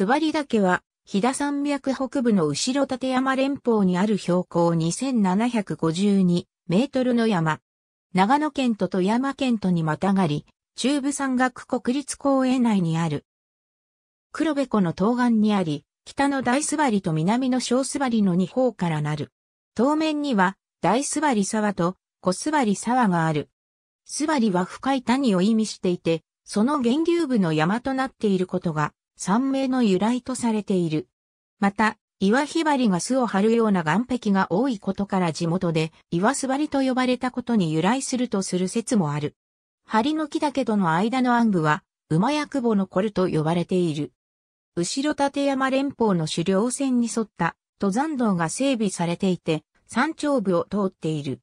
スばり岳は、飛騨山脈北部の後ろ立山連峰にある標高2752メートルの山。長野県と富山県とにまたがり、中部山岳国立公園内にある。黒部湖の東岸にあり、北の大スバりと南の小スバりの二方からなる。当面には、大スバり沢と小スバり沢がある。スバりは深い谷を意味していて、その源流部の山となっていることが山名の由来とされている。また、岩ひばりが巣を張るような岩壁が多いことから地元で岩すばりと呼ばれたことに由来するとする説もある。梁の木岳との間の暗部は、馬役母のコルと呼ばれている。後ろ立山連峰の狩猟線に沿った登山道が整備されていて、山頂部を通っている。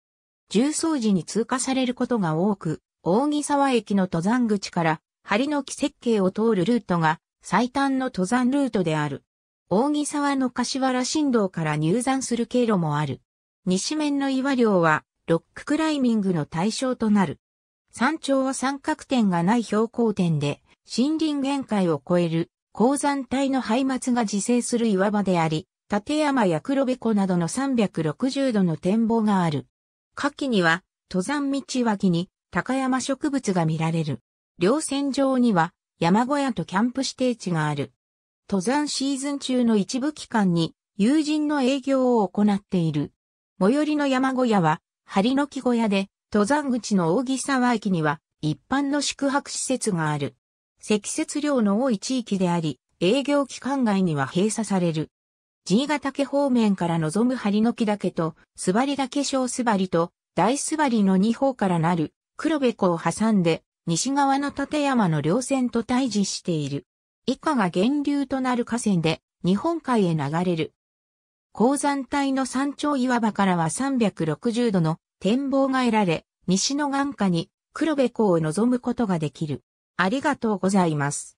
重曹時に通過されることが多く、大木沢駅の登山口から、梁の木設計を通るルートが最短の登山ルートである。扇沢の柏原新道から入山する経路もある。西面の岩稜はロッククライミングの対象となる。山頂は三角点がない標高点で森林限界を超える鉱山帯の廃末が自生する岩場であり、立山や黒部湖などの360度の展望がある。夏季には登山道脇に高山植物が見られる。稜線上には山小屋とキャンプ指定地がある。登山シーズン中の一部期間に友人の営業を行っている。最寄りの山小屋は、張の木小屋で、登山口の大木沢駅には一般の宿泊施設がある。積雪量の多い地域であり、営業期間外には閉鎖される。G 潟岳方面から望む張の木岳と、すばり岳小すばりと、大すばりの二方からなる、黒部湖を挟んで、西側の立山の稜線と対峙している。以下が源流となる河川で、日本海へ流れる。鉱山帯の山頂岩場からは360度の展望が得られ、西の眼下に黒部港を望むことができる。ありがとうございます。